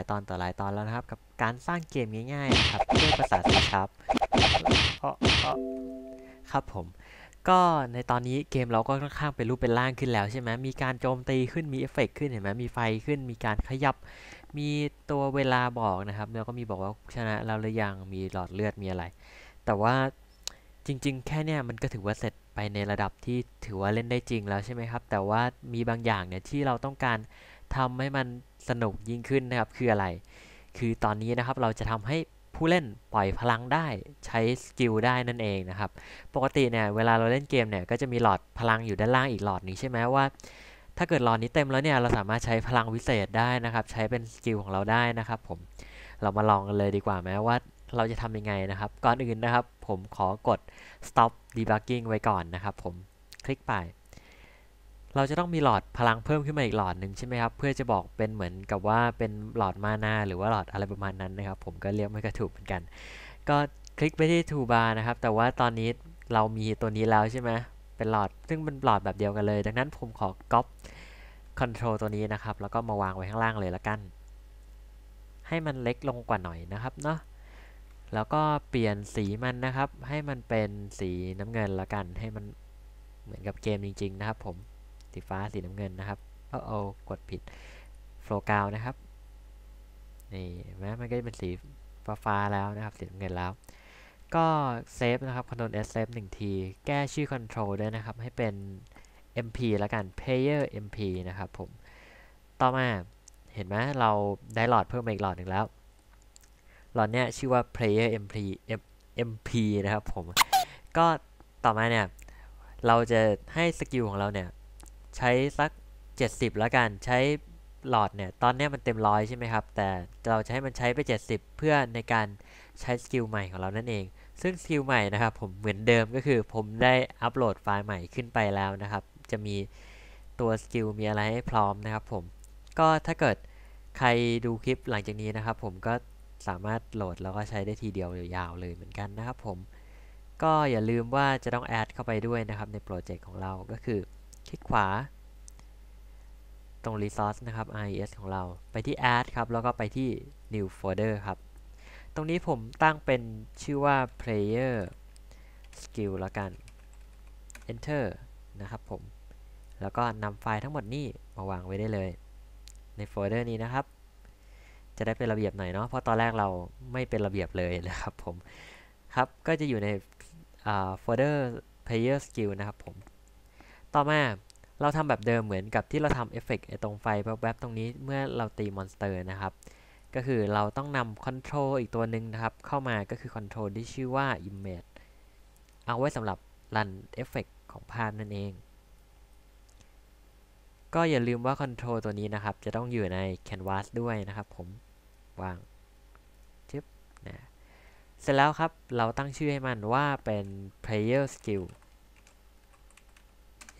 ายตอนต่อหลายตอนแล้วนะครับกับการสร้างเกมง่ายๆนะครับด้วยภาษาสครับครับผม ก็ในตอนนี้เกมเราก็ค่อนข้างเป็นรูปเป็นร่างขึ้นแล้วใช่ไหมมีการโจมตีขึ้นมีเอฟเฟกขึ้นเห็นไหมมีไฟขึ้น มีการขยับ มีตัวเวลาบอกนะครับ แล้วก็มีบอกว่าชนะเราหรือยังมีหลอดเลือดมีอะไร แต่ว่าจริง ๆแค่เนี้ยมันก็ถือว่าเสร็จไปในระดับที่ถือว่าเล่นได้จริงแล้วใช่ไหมครับแต่ว่ามีบางอย่างเนี่ยที่เราต้องการทำให้มันสนุก ยิ่งขึ้นนะครับคืออะไร คือตอนนี้ นะครับ เราจะทำให้ผู้เล่นปล่อยพลังได้ ใช้สกิลได้นั่นเอง นะครับ ปกติเนี่ย เวลาเราเล่นเกมเนี่ย ก็จะมีหลอดพลังอยู่ด้านล่างอีกหลอดนึงใช่ไหมว่า ถ้าเกิดหลอดนี้เต็มแล้วเนี่ย เราสามารถใช้พลังวิเศษได้ นะครับ ใช้เป็นสกิลของเราได้นะครับ ผมเรามาลองกันเลยดีกว่าไหมว่าเราจะทำยังไงนะครับก่อนอื่นนะครับ ผมขอกด stop debugging ไว้ก่อนนะครับ ผมคลิกไปเราจะต้องมีหลอดพลังเพิ่มขึ้นมาอีกหลอดหนึ่งใช่ไหมครับเพื่อจะบอกเป็นเหมือนกับว่าเป็นหลอดมานาหรือว่าหลอดอะไรประมาณนั้นนะครับ ผมก็เรียกไม่กระถูกเหมือนกันก็คลิกไปที่ทูบาร์นะครับแต่ว่าตอนนี้เรามีตัวนี้แล้วใช่ไหมเป็นหลอดซึ่งเป็นหลอดแบบเดียวกันเลยดังนั้นผมขอก๊อปคอนโทรลตัวนี้นะครับ แล้วก็มาวางไว้ข้างล่างเลยละกัน ให้มันเล็กลงกว่าหน่อยนะครับเนาะแล้วก็เปลี่ยนสีมันนะครับ ให้มันเป็นสีน้ำเงินละกันให้มันเหมือนกับเกมจริงๆ นะครับผมสีฟ้าสีน้ำเงินนะครับอาเอากดผิด โฟล์กาวนะครับ นี่แม้มันก็จะเป็นสีฟ้าฟาแล้วนะครับ สีน้ำเงินแล้ว ก็เซฟนะครับคอนโทรลสเซฟหนึ่งทีแก้ชื่อคอนโทรลด้วยนะครับ ให้เป็น MP แล้วกัน Player MP นะครับผม ต่อมาเห็นไหมเราได้หลอดเพิ่มมาอีกหลอดหนึ่งแล้ว หลอดเนี้ยชื่อว่า Player MP MP นะครับผม ก็ต่อมาเนี่ยเราจะให้สกิลของเราเนี่ยใช้สัก 70แล้วกันใช้ หลอด เนี่ยตอนนี้มันเต็มร้อยใช่ไหมครับ แต่เราจะให้มันใช้ไป 70 เพื่อในการใช้ สกิล ใหม่ของเรานั่นเอง ซึ่ง สกิลใหม่นะครับผมเหมือนเดิมก็คือ ผมได้อัปโหลดไฟล์ใหม่ขึ้นไปแล้วนะครับ จะมีตัว สกิล มีอะไร ให้ พร้อมนะครับผม ก็ถ้าเกิดใครดูคลิปหลังจากนี้นะครับ ผมก็สามารถโหลดแล้วก็ใช้ได้ทีเดียวยาวๆเลยเหมือนกันนะครับ ผม ก็อย่าลืมว่าจะต้องแอดเข้าไปด้วยนะครับในโปรเจกต์ของเราก็คือคลิกขวาตรง resource นะครับ res ของเราไปที่ add ครับ แล้วก็ไปที่ new folder ครับ ตรงนี้ผมตั้งเป็นชื่อว่า player skill ละกัน enter นะครับผม แล้วก็นำไฟล์ทั้งหมดนี้มาวางไว้ได้เลยในโฟลเดอร์นี้นะครับ จะได้เป็นระเบียบหน่อยเนาะเพราะตอนแรกเราไม่เป็นระเบียบเลยนะครับผม ครับ ก็จะอยู่ในโฟลเดอร์ player skill นะครับผมต่อมาเราทำแบบเดิมเหมือนกับที่เราทำเอฟเฟกต์ตรงไฟแวบๆตรงนี้เมื่อเราตีมอนสเตอร์นะครับ ก็คือเราต้องนำคอนโทรลอีกตัวหนึ่งนะครับ เข้ามาก็คือคอนโทรลที่ชื่อว่า image เอาไว้สำหรับรันเอฟเฟกของภาพนั่นเอง ก็อย่าลืมว่าคอนโทรลตัวนี้นะครับ จะต้องอยู่ใน Canvas ด้วยนะครับผมวางชิปนะเสร็จแล้วครับเราตั้งชื่อให้มันว่าเป็น player skill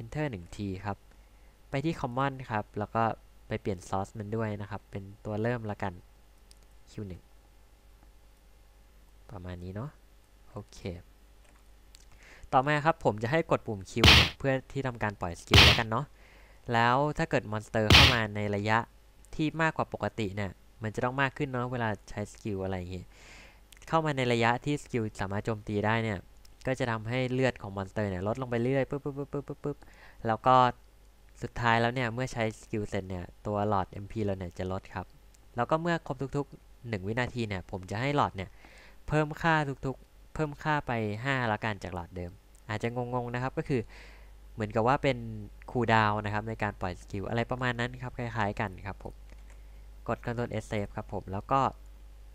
Enter 1ทีครับ ไปที่ Common ครับ แล้วก็ไปเปลี่ยน Source มันด้วยนะครับ เป็นตัวเริ่มละกัน Q1 ประมาณนี้เนาะโอเค ต่อมาครับผมจะให้กดปุ่ม Q เพื่อที่ทำการปล่อยสกิลแล้วกันเนาะแล้วถ้าเกิดมอนสเตอร์เข้ามาในระยะที่มากกว่าปกติเนี่ยมันจะต้องมากขึ้นเนาะเวลาใช้สกิลอะไรอย่างเงี้ยเข้ามาในระยะที่สกิลสามารถโจมตีได้เนี่ยก็จะทำให้เลือดของมอนสเตอร์เนี่ยลดลงไปเรื่อยปุ๊บปุ๊บปุ๊บปุ๊บปุ๊บแล้วก็สุดท้ายแล้วเนี่ย เมื่อใช้สกิลเสร็จเนี่ย ตัวหลอด MP เราเนี่ยจะลดครับ แล้วก็เมื่อครบทุก ๆ 1 วินาทีเนี่ย ผมจะให้หลอดเนี่ย เพิ่มค่าทุกๆ เพิ่มค่าไป5ละกันจากหลอดเดิม อาจจะงงๆนะครับ ก็คือเหมือนกับว่าเป็นคูลดาวนะครับ ในการปล่อยสกิลอะไรประมาณนั้นครับ คล้าย ๆกันครับผมกด Ctrl S Save ครับผมแล้วก็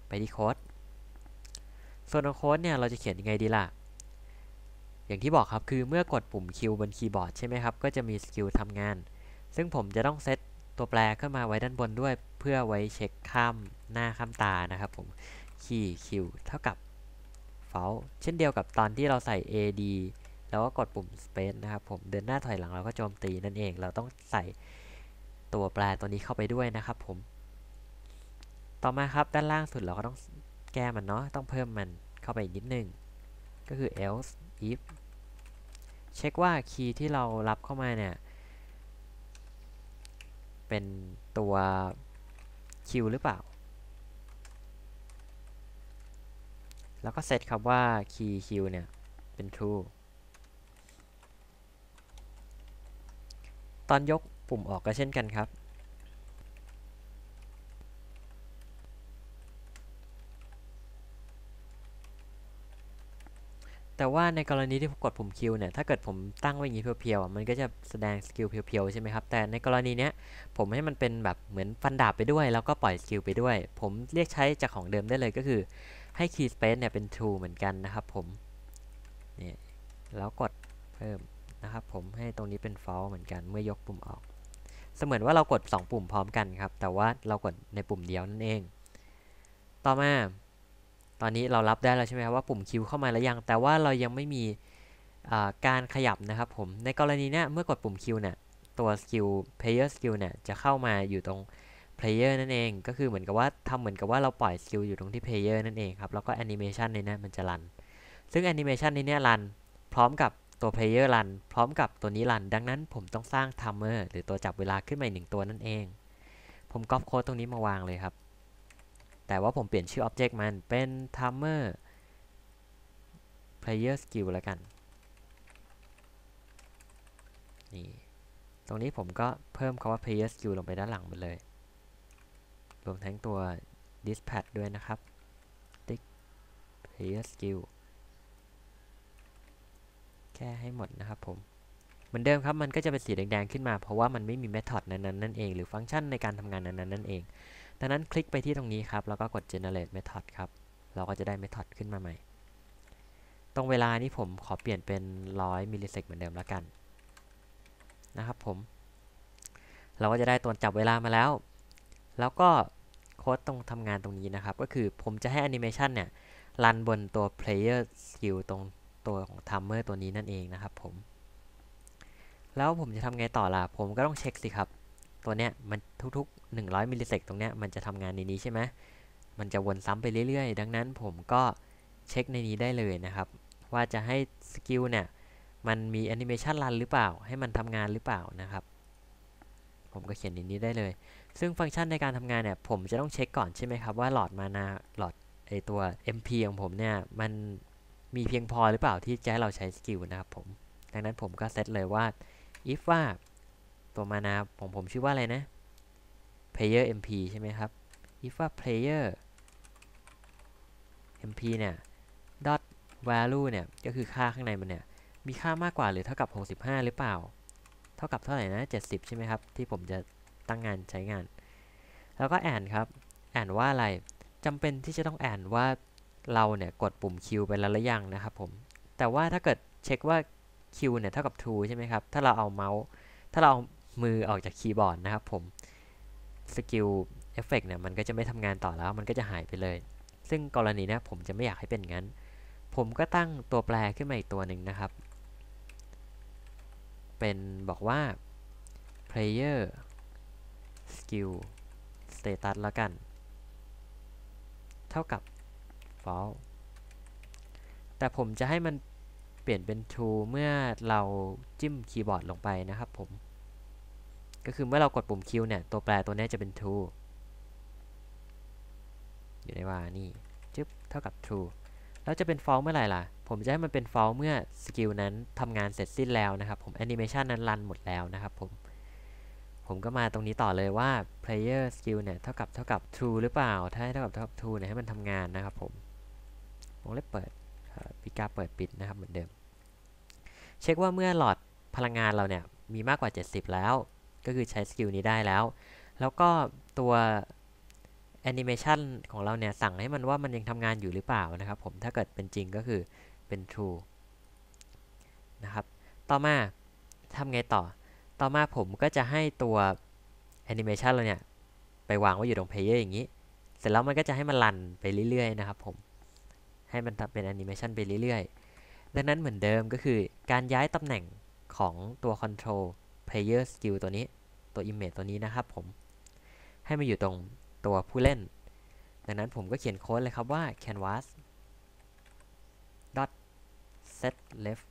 ไปที่โค้ด ส่วนของโค้ดเนี่ยเราจะเขียนยังไงดีล่ะอย่างที่บอกครับ คือเมื่อกดปุ่ม Q บนคีย์บอร์ดใช่ไหมครับ ก็จะมีสกิลทำงาน ซึ่งผมจะต้องเซตตัวแปรขึ้นมาไว้ด้านบนด้วย เพื่อไว้เช็คข้ามหน้าข้ามตานะครับผมคีย์ Q เท่ากับ false เช่นเดียวกับตอนที่เราใส่ AD แล้วก็กดปุ่ม space นะครับผมเดินหน้าถอยหลังเราก็โจมตีนั่นเองเราต้องใส่ตัวแปรตัวนี้เข้าไปด้วยนะครับผมต่อมาครับ ด้านล่างสุดเราก็ต้องแก้มันเนาะต้องเพิ่มมันเข้าไปอีกนิดนึงก็คือ else if เช็คว่าคีย์ที่เรารับเข้ามาเนี่ย เป็นตัวคิวหรือเปล่า แล้วก็ เซตคำว่า คีย์คิวเนี่ย เป็น true ตอนยกปุ่มออกก็เช่นกันครับแต่ว่าในกรณีที่ผมกดปุ่มคิวเนี่ย ถ้าเกิดผมตั้งไว้อย่างนี้เพียวๆมันก็จะแสดงสกิลเพียวๆใช่ไหมครับ แต่ในกรณีเนี้ยผมให้มันเป็นแบบเหมือนฟันดาบไปด้วย แล้วก็ปล่อยสกิลไปด้วย ผมเรียกใช้จากของเดิมได้เลยก็คือ ให้คีย์สเปซเนี่ยเป็น true เหมือนกันนะครับผมนี่แล้วกดเพิ่มนะครับ ผมให้ตรงนี้เป็น false เหมือนกันเมื่อยกปุ่มออก เสมือนว่าเรากด 2 ปุ่มพร้อมกันครับ แต่ว่าเรากดในปุ่มเดียวนั่นเอง ต่อมาตอนนี้เรารับได้แล้วใช่ไหมครับว่าปุ่มคิวเข้ามาแล้วยัง แต่ว่าเรายังไม่มีการขยับนะครับผม ในกรณีนี้เมื่อกดปุ่มคิวเนี่ยตัว สกิล player skill เนี่ย จะเข้ามาอยู่ตรง player นั่นเอง ก็คือเหมือนกับว่าทำเหมือนกับว่าเราปล่อยสกิลอยู่ตรงที่ player นั่นเองครับแล้วก็ animation ในนี้มันจะรันซึ่ง animation ในนี้รัน พร้อมกับตัว player รัน พร้อมกับตัวนี้รัน ดังนั้นผมต้องสร้าง timer หรือตัวจับเวลาขึ้นมาหนึ่งตัวนั่นเอง ผมก๊อปโค้ดตรงนี้มาวางเลยครับแต่ว่าผมเปลี่ยนชื่อ Object มันเป็น Timer Player Skill แล้วกันนี่ตรงนี้ผมก็เพิ่มคาว่า Player Skill ลงไปด้านหลังหมดเลย รวมทั้งตัว Dispatch ด้วยนะครับ ติ๊ก Player Skill แค่ให้หมดนะครับผมเหมือนเดิมครับมันก็จะเป็นสีแดงๆขึ้นมา เพราะว่ามันไม่มีเมธอดนั้นๆนั่นเองหรือฟังก์ชันในการทำงานนั้นๆนั่นเองดังนั้นคลิกไปที่ตรงนี้ครับ แล้วก็กด generate method ครับ เราก็จะได้ method ขึ้นมาใหม่ ตรงเวลานี้ผมขอเปลี่ยนเป็น 100มิลลิเซกเหมือนเดิมแล้วกัน นะครับผม เราก็จะได้ตัวจับเวลามาแล้ว แล้วก็โค้ดตรงทำงานตรงนี้นะครับ ก็คือผมจะให้ animation เนี่ยรันบนตัว player skill ตรงตัวของ timer ตัวนี้นั่นเองนะครับผม แล้วผมจะทำไงต่อล่ะ ผมก็ต้องเช็คสิครับตัวเนี้ยมันทุก ๆ100มิลลิเซกตรงเนี้ยมันจะทำงานในนี้ใช่ไหมมันจะวนซ้ำไปเรื่อยๆ ดังนั้นผมก็เช็คในนี้ได้เลยนะครับ ว่าจะให้สกิลเนี่ย มันมีแอนิเมชันรันหรือเปล่าให้มันทำงานหรือเปล่านะครับผมก็เขียนในนี้ได้เลย ซึ่งฟังก์ชันในการทำงานเนี่ยผมจะต้องเช็คก่อนใช่ไหมครับว่าหลอดมานาหลอดไอตัว MP ของผมเนี่ยมันมีเพียงพอหรือเปล่าที่จะให้เราใช้สกิลนะครับผม ดังนั้นผมก็เซตเลยว่า if ว่าตัวมานาของผม ชื่อว่า อะไร นะ player mp ใช่ไหมครับ if a player mp เนี่ย dot value เนี่ย ก็คือค่าข้างในมันเนี่ย มีค่ามากกว่าหรือเท่ากับ 65 หรือเปล่า เท่ากับเท่าไหร่ นะ 70 ใช่ไหมครับ ที่ผมจะตั้งงานใช้งาน แล้วก็แอนครับแอนว่าอะไรจำเป็นที่จะต้องแอนว่า เรา เนี่ย กดปุ่ม Q ไปแล้วหรือยังนะครับผมแต่ว่าถ้าเกิดเช็คว่า Q เนี่ยเท่ากับ true ใช่ไหมครับถ้าเราเอาเมาส์ ถ้าเราเอามือออกจากคีย์บอร์ดนะครับผม สกิลเอฟเฟกเนี่ย มันก็จะไม่ทำงานต่อแล้ว มันก็จะหายไปเลย ซึ่งกรณีนี้ผมจะไม่อยากให้เป็นงั้น ผมก็ตั้งตัวแปรขึ้นมาอีกตัวหนึ่งนะครับ เป็นบอกว่า player skill status แล้วกัน เท่ากับ false แต่ผมจะให้มันเปลี่ยนเป็น true เมื่อเรา จิ้มคีย์บอร์ดลงไปนะครับผมก็คือเมื่อเรากดปุ่ม Q เนี่ย ตัวแปรตัวนี้จะเป็น true อยู่ในว่า นี่ จึ๊บ เท่ากับ true แล้วจะเป็น false เมื่อไหร่ล่ะ ผมจะให้มันเป็น false เมื่อ สกิลนั้นทำงานเสร็จสิ้นแล้วนะครับ ผมแอนิเมชันนั้นรันหมดแล้วนะครับผม ผมก็มาตรงนี้ต่อเลยว่า player skill เนี่ย เท่ากับเท่ากับ true หรือเปล่า ถ้าให้เท่ากับเท่ากับ true เนี่ยให้มันทำงานนะครับผมวงเล็บเปิดปิกาเปิดปิดนะครับเหมือนเดิม เช็คว่าเมื่อหลอดพลังงานเราเนี่ยมีมากกว่า 70 แล้วก็คือใช้สกิลนี้ได้แล้ว แล้วก็ตัวแอนิเมชันของเราเนี่ย สั่งให้มันว่ามันยังทำงานอยู่หรือเปล่านะครับ ผมถ้าเกิดเป็นจริงก็คือเป็น true นะครับ ต่อมาทำไงต่อ ต่อมาผมก็จะให้ตัวแอนิเมชันเราเนี่ยไปวางไว้อยู่ตรงเพลเยอร์อย่างนี้ เสร็จแล้วมันก็จะให้มันลันไปเรื่อยๆนะครับผม ให้มันเป็นแอนิเมชันไปเรื่อยๆ ดังนั้นเหมือนเดิมก็คือการย้ายตำแหน่งของตัวคอนโทรล player skill ตัวนี้ตัว image ตัวนี้นะครับผมให้มาอยู่ตรงตัวผู้เล่น ดังนั้นผมก็เขียนโค้ดเลยครับว่า canvas set left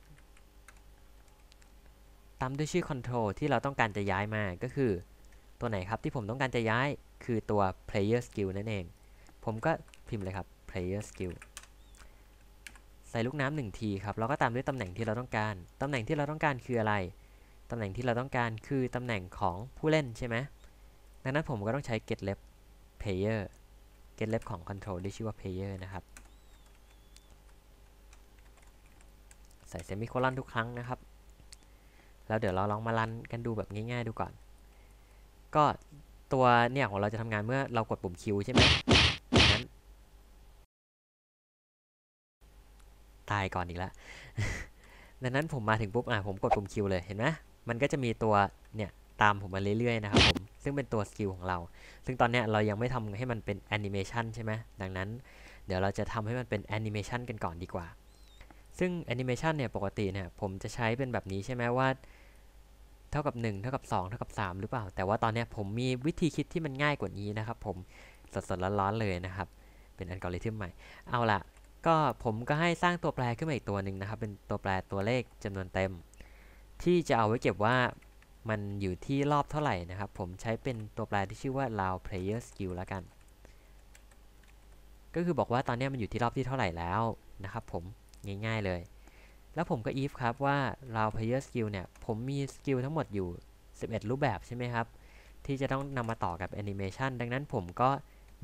ตามด้วยชื่อ control ที่เราต้องการจะย้ายมาก็คือตัวไหนครับที่ผมต้องการจะย้ายคือตัว player skill นั่นเอง ผมก็พิมพ์เลยครับ player skill ใส่ลูกน้ำหนึ่งทีครับแล้วก็ตามด้วยตำแหน่งที่เราต้องการ ตำแหน่งที่เราต้องการคืออะไรตำแหน่งที่เราต้องการคือ ตำแหน่งของผู้เล่นใช่ไหมดังนั้นผมก็ต้องใช้ get left player get left ของ control ที่ชื่อว่า player นะครับ ใส่เซมิโคลอนทุกครั้งนะครับ แล้วเดี๋ยวเราลองมารันกันดูแบบง่ายๆดูก่อน ก็ตัวเนี่ยของเราจะทำงานเมื่อเรากดปุ่ม Q ใช่ไหมนั้น ตายก่อนอีกแล้ว ดังนั้นผมมาถึงปุ๊บ อ่ะผมกดปุ่ม Q เลยเห็นไหมมันก็จะมีตัวเนี่ยตามผมมาเรื่อยๆนะครับผมซึ่งเป็นตัวสกิลของเรา ซึ่งตอนนี้เรายังไม่ทำให้มันเป็นแอนิเมชันใช่ไหมดังนั้นเดี๋ยวเราจะทำให้มันเป็นแอนิเมชันกันก่อนดีกว่า ซึ่งแอนิเมชันเนี่ยปกติเนี่ยผมจะใช้เป็นแบบนี้ใช่ไหมว่าเท่ากับ 1 เท่ากับ 2 เท่ากับ 3 หรือเปล่า แต่ว่าตอนนี้ผมมีวิธีคิดที่มันง่ายกว่านี้นะครับผมสดๆร้อนๆเลยนะครับเป็นอัลกอริทึมใหม่เอาล่ะก็ผมก็ให้สร้างตัวแปรขึ้นมาอีกตัวหนึ่งนะครับเป็นตัวแปรตัวเลขจำนวนเต็มที่จะเอาไว้เก็บว่ามันอยู่ที่รอบเท่าไหร่นะครับ ผมใช้เป็นตัวแปรที่ชื่อว่า l o u d player skill แล้วกัน ก็คือบอกว่าตอนนี้มันอยู่ที่รอบที่เท่าไหร่แล้วนะครับผมง่ายๆเลย แล้วผมก็ if ครับว่า l o u d player skill เนี่ยผมมีสกิลทั้งหมดอยู่ 11 รูปแบบใช่ไหมครับ ที่จะต้องนำมาต่อกับ animation ดังนั้นผมก็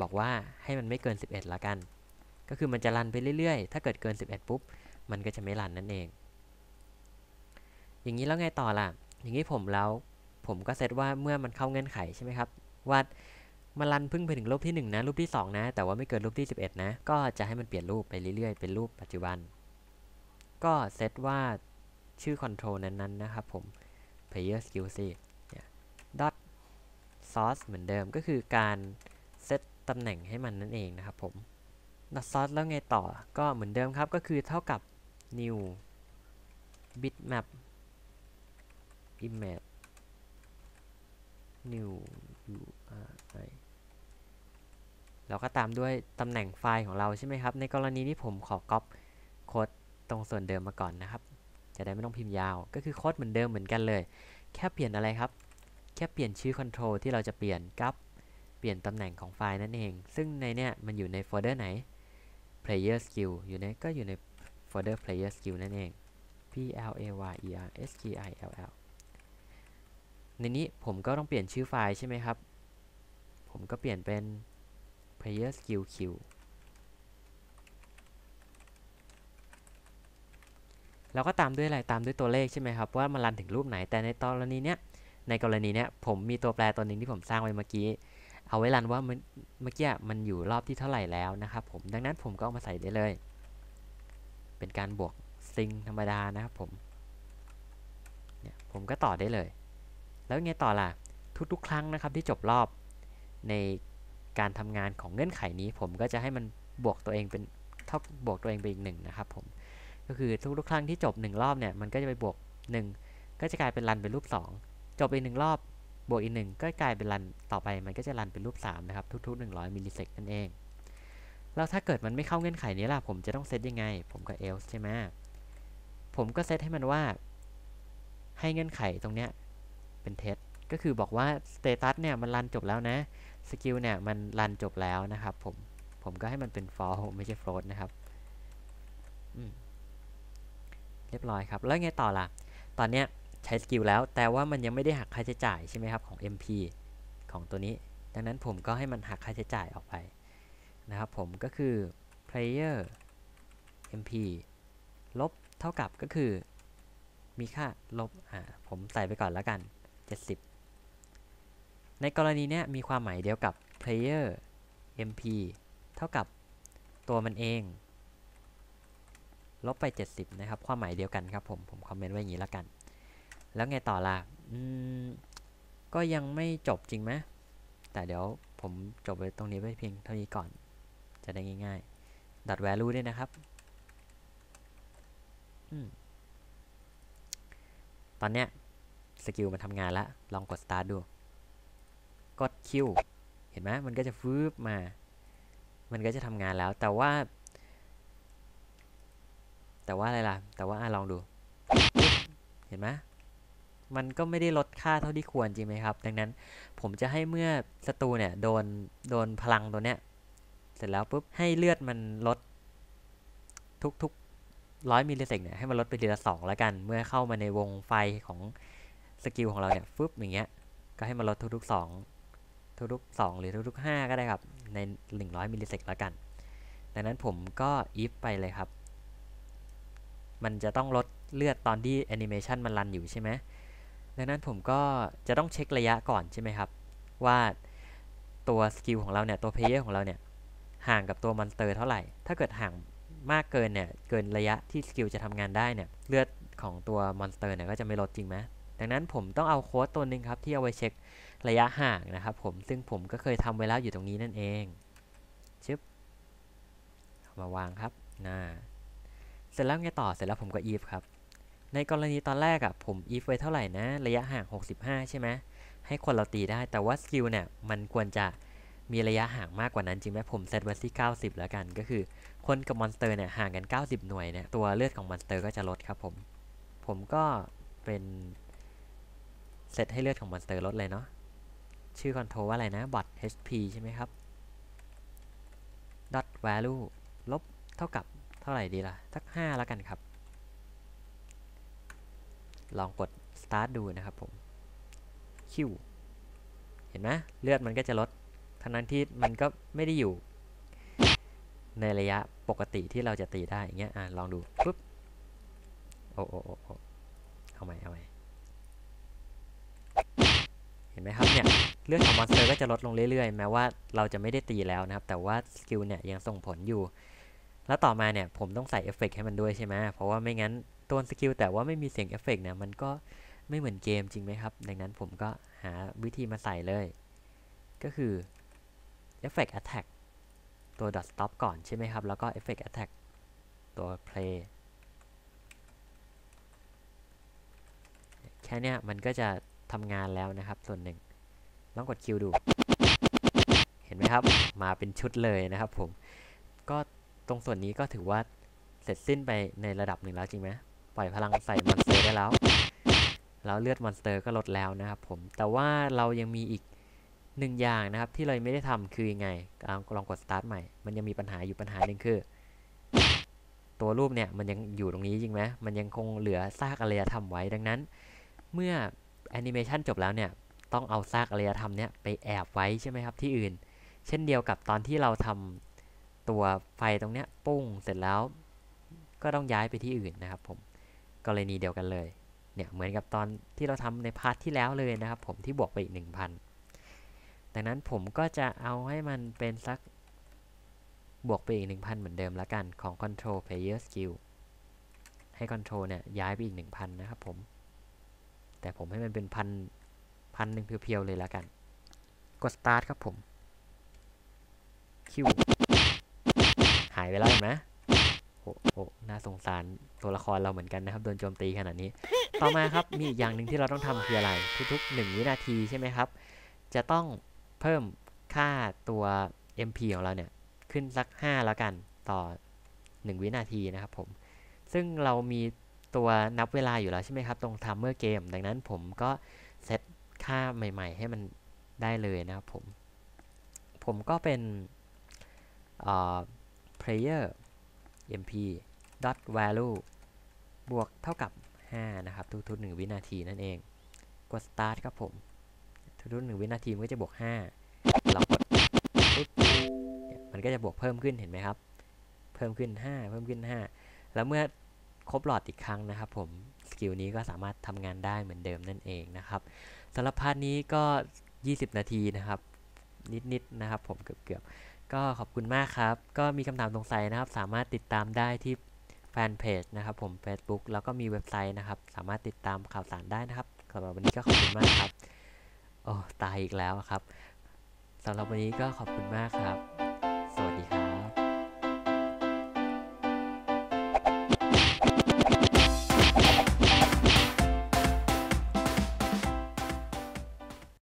บอกว่าให้มันไม่เกิน 11ละกัน ก็คือมันจะรันไปเรื่อยๆถ้าเกิดเกิน 11ปุ๊บมันก็จะไม่รันนั่นเองอย่างนี้แล้วไงต่อล่ะ อย่างนี้ผมแล้ว ผมก็เซตว่าเมื่อมันเข้าเงื่อนไขใช่ไหมครับ ว่ามันรันพึ่งไปถึงรูปที่ 1 นะ รูปที่ 2 นะ แต่ว่าไม่เกินรูปที่ 11 นะ ก็จะให้มันเปลี่ยนรูปไปเรื่อย ๆ เป็นรูปปัจจุบัน ก็เซตว่าชื่อคอนโทรลนั้น ๆ นะครับผม player skill c dot source เหมือนเดิมก็คือการเซตตำแหน่งให้มันนั่นเองนะครับผม dot source แล้วไงต่อ ก็เหมือนเดิมครับก็คือเท่ากับ new bitmap พิมพ์แมป new ui ล้วก็ตามด้วยตำแหน่งไฟล์ของเราใช่ไหมครับ ในกรณีนี้ผมขอก๊อปโค้ดตรงส่วนเดิมมาก่อนนะครับ จะได้ไม่ต้องพิมพ์ยาว ก็คือโค้ดเหมือนเดิมเหมือนกันเลย แค่เปลี่ยนอะไรครับ แค่เปลี่ยนชื่อคอนโทรลที่เราจะเปลี่ยนกับ เปลี่ยนตำแหน่งของไฟล์นั่นเอง ซึ่งในเนี้ยมันอยู่ในโฟลเดอร์ไหน player skill อยู่ใน ก็อยู่ในโฟลเดอร์ player skill นั่นเอง p l a y e r s g i l l ในนี้ผมก็ต้องเปลี่ยนชื่อไฟล์ใช่ไหมครับ ผมก็เปลี่ยนเป็น player skill q แล้วก็ตามด้วยอะไร ตามด้วยตัวเลขใช่ไหมครับว่ามันรันถึงรูปไหน แต่ในตอนนี้เนี้ยในกรณีเนี้ยผมมีตัวแปรตัวหนึ่งที่ผมสร้างไว้เมื่อกี้ เอาไว้รันว่าเมื่อกี้มันอยู่รอบที่เท่าไหร่แล้วนะครับผม ดังนั้นผมก็เอามาใส่ได้เลย เป็นการบวกซิงธรรมดานะครับผมเนี่ยผมก็ต่อได้เลยแล้วไงต่อล่ะทุกๆ ครั้งนะครับที่จบรอบในการทำงานของเงื่อนไขนี้ผมก็จะให้มันบวกตัวเองเป็นเท่าบวกตัวเองไปอีกหนึ่งนะครับผมก็คือทุกๆครั้งที่จบ1รอบเนี่ยมันก็จะไปบวก1 ก็จะกลายเป็นรันเป็นรูป 2 จบอีกหนึ่งรอบ บวกอีกหนึ่งก็กลายเป็นรันต่อไป มันก็จะรันเป็นรูป 3 นะครับ ทุกๆ 100มิลลิเซกนั่นเองแล้วถ้าเกิดมันไม่เข้าเงื่อนไขนี้ล่ะผมจะต้องเซตยังไง ผมก็ else ใช่ไหมผมก็เซตให้มันว่า ให้เงื่อนไขตรงเนี้ยเป็นเท็จก็คือบอกว่าสเตตัสเนี่ยมันรันจบแล้วนะสกิลเนี่ยมันรันจบแล้วนะครับผมผมก็ให้มันเป็น f a l s ไม่ใช่ float นะครับเรียบร้อยครับ แล้วไงต่อล่ะ ตอนเนี้ยใช้สกิลแล้วแต่ว่ามันยังไม่ได้หักค่าใช้จ่ายใช่ไหมครับ ของ MP ของตัวนี้ดังนั้นผมก็ให้มันหักค่าใช้จ่ายออกไปนะครับผมก็คือ player MP ลบเท่ากับก็คือมีค่าลบอ่าผมใส่ไปก่อนแล้วกัน70ในกรณีนี้มีความหมายเดียวกับ player mp เท่ากับตัวมันเอง ลบไป 70 นะครับ ความหมายเดียวกันครับผม ผมคอมเมนต์ไว้อย่างนี้แล้วกัน แล้วไงต่อล่ะก็ยังไม่จบจริงไหม แต่เดี๋ยวผมจบไ้ตรงนี้ไว้เพียงเท่านี้ก่อน จะได้ง่ายๆ ดัด value ด้วยนะครับ ตอนเนี้ยสกิลมันทำงานละลองกดสตาร์ทดู กดคิว เห็นไหมมันก็จะฟืบมา มันก็จะทำงานแล้วแต่ว่า แต่ว่าอะไรล่ะแต่ว่าอลองดู เห็นไหมมันก็ไม่ได้ลดค่าเท่าที่ควรจริงไหมครับ ดังนั้นผมจะให้เมื่อศัตรูเนี่ยโดนโดนพลังตัวเนี้ยเสร็จแล้วปุ๊บให้เลือดมันลด ทุกๆร้อยมิลลิเซกเนี่ยให้มันลดไปทีละสองแล้วกัน เมื่อเข้ามาในวงไฟของสกิลของเราเนี่ย ฟึบอย่างเงี้ย ก็ให้มันลดทุกๆ2ทุกๆ2 หรือทุกๆ5ก็ได้ครับ ใน 100มิลลิเซกแล้วกัน ดังนั้นผมก็อีฟไปเลยครับ มันจะต้องลดเลือด ตอนที่แอนิเมชันมันรันอยู่ใช่ไหมดังนั้นผมก็จะต้องเช็คระยะก่อนใช่ไหมครับ ว่าตัวสกิลของเราเนี่ย ตัวเพย์ของเราเนี่ย ห่างกับตัวมอนสเตอร์เท่าไหร่ ถ้าเกิดห่างมากเกินเนี่ย เกินระยะที่สกิลจะทำงานได้เนี่ย เลือดของตัวมอนสเตอร์เนี่ย ก็จะไม่ลดจริงไหมดังนั้นผมต้องเอาโค้ดตัวหนึ่งครับที่เอาไว้เช็คระยะห่างนะครับผมซึ่งผมก็เคยทำไว้แล้วอยู่ตรงนี้นั่นเองชึบมาวางครับนะเสร็จแล้วไงต่อเสร็จแล้วผมก็อีฟครับในกรณีตอนแรกอะ่ะผมอีฟไว้เท่าไหร่นะระยะห่าง65ใช่ไหมให้คนเราตีได้แต่ว่าสกิลเนี่ยมันควรจะมีระยะห่างมากกว่านั้น จริงไหมผมเซตไว้ที่90 แล้วกัน ก็คือคนกับมอนสเตอร์เนี่ยห่างกัน90 หน่วยเนี่ยตัวเลือดของมอนสเตอร์ก็จะลดครับผมผมก็เป็นเซตให้เลือดของมอนสเตอร์ลดเลยเนาะชื่อคอนโทรว่าอะไรนะบัต hp ใช่ไหมครับ dot value ลบเท่ากับเท่าไหร่ดีล่ะสัก5แล้วกันครับ ลองกด start ดูนะครับผม q เห็นไหมเลือดมันก็จะลด ทั้งนั้นที่มันก็ไม่ได้อยู่ในระยะปกติที่เราจะตีได้อย่างเงี้ยอ่ะลองดูปุ๊บโอ้โอ้โอ้เอาใหม่เอาใหม่เห็นไหมครับเนี่ย เลือดของมอนสเตอร์ก็จะลดลงเรื่อยๆ แม้ว่าเราจะไม่ได้ตีแล้วนะครับ แต่ว่าสกิลเนี่ยยังส่งผลอยู่ แล้วต่อมาเนี่ย ผมต้องใส่เอฟเฟกให้มันด้วยใช่ไหมเพราะว่าไม่งั้นตัวสกิลแต่ว่าไม่มีเสียงเอฟเฟกเนี่ย มันก็ไม่เหมือนเกมจริงไหมครับ ดังนั้นผมก็หาวิธีมาใส่เลย ก็คืออฟเฟกต์แอ t แทกตัวอทสต็อปก่อนใช่ไหมครับแล้วก็อฟเฟกต์แอ t แทกตัวเพลย์แค่นี้มันก็จะทำงานแล้วนะครับ ส่วนหนึ่งลองกดคิวดู เห็นไหมครับมาเป็นชุดเลยนะครับผมก็ตรงส่วนนี้ก็ถือว่าเสร็จสิ้นไปในระดับหนึ่งแล้วจริงไหมปล่อยพลังใส่มอนสเตอร์ได้แล้วแล้วเลือดมอนสเตอร์ก็ลดแล้วนะครับผมแต่ว่าเรายังมีอีกหนึ่งอย่างนะครับที่เราไม่ได้ทำคือยังไงลองกดสตาร์ทใหม่มันยังมีปัญหาอยู่ปัญหาหนึ่งคือ ตัวรูปเนี่ยมันยังอยู่ตรงนี้จริงไหมมันยังคงเหลือซากอะรรทำไว้ดังนั้น เมื่อแอนิเมชันจบแล้วเนี่ยต้องเอาซากอารยธรรมเนี่ยไปแอบไว้ใช่ไหมครับที่อื่น เช่นเดียวกับตอนที่เราทำตัวไฟตรงเนี้ยปุ้งเสร็จแล้วก็ต้องย้ายไปที่อื่นนะครับผมกรณีเดียวกันเลยเนี่ยเหมือนกับตอนที่เราทำในพาร์ทที่แล้วเลยนะครับผมที่บวกไปอีก 1000ดังนั้นผมก็จะเอาให้มันเป็นสักบวกไปอีก 1000 เหมือนเดิมละกันของ control player skill ให้ control เนี่ยย้ายไปอีก 1000 นะครับผมแต่ผมให้มันเป็นพันพันหนึ่งเพียวๆเลยละกัน กด start ครับผม Q หายไปแล้วนะ โอ้โหน่าสงสารตัวละครเราเหมือนกันนะครับ โดนโจมตีขนาดนี้ ต่อมาครับมีอีกอย่างหนึ่งที่เราต้องทำคืออะไรทุกๆ1วินาทีใช่ไหมครับ จะต้องเพิ่มค่าตัว MP ของเราเนี่ย ขึ้นสัก 5 แล้วกัน ต่อ 1 วินาทีนะครับผม ซึ่งเรามีตัวนับเวลาอยู่แล้วใช่ไหมครับ ตรงท t เมอร์เกม ดังนั้นผมก็ เซตค่าใหม่ๆให้มันได้เลยนะครับผม ผมก็เป็น เอ่อ player mp dot value บวกเท่ากับ5นะครับ ทุกๆ1วินาทีนั่นเองกด start ครับผม ทุกๆ1วินาทีมันก็จะบวก5เรากดปุ๊บมันก็จะบวกเพิ่มขึ้นเห็นไหมครับ เพิ่มขึ้น 5 เพิ่มขึ้น 5 แล้วเมื่อครบหลอดอีกครั้งนะครับผมสกิลนี้ก็สามารถทำงานได้เหมือนเดิมนั่นเองนะครับสำหรับพาร์ทนี้ก็ 20 นาทีนะครับ นิดๆนนะครับผมเกือบ ๆ ก็ขอบคุณมากครับ ก็มีคำถามสงสัยนะครับ สามารถติดตามได้ที่แฟนเพจนะครับผม Facebook แล้วก็มีเว็บไซต์นะครับ สามารถติดตามข่าวสารได้นะครับสำหรับวันนี้ก็ขอบคุณมากครับโอ้ตายอีกแล้วครับสำหรับวันนี้ก็ขอบคุณมากครับสวัสดีครับ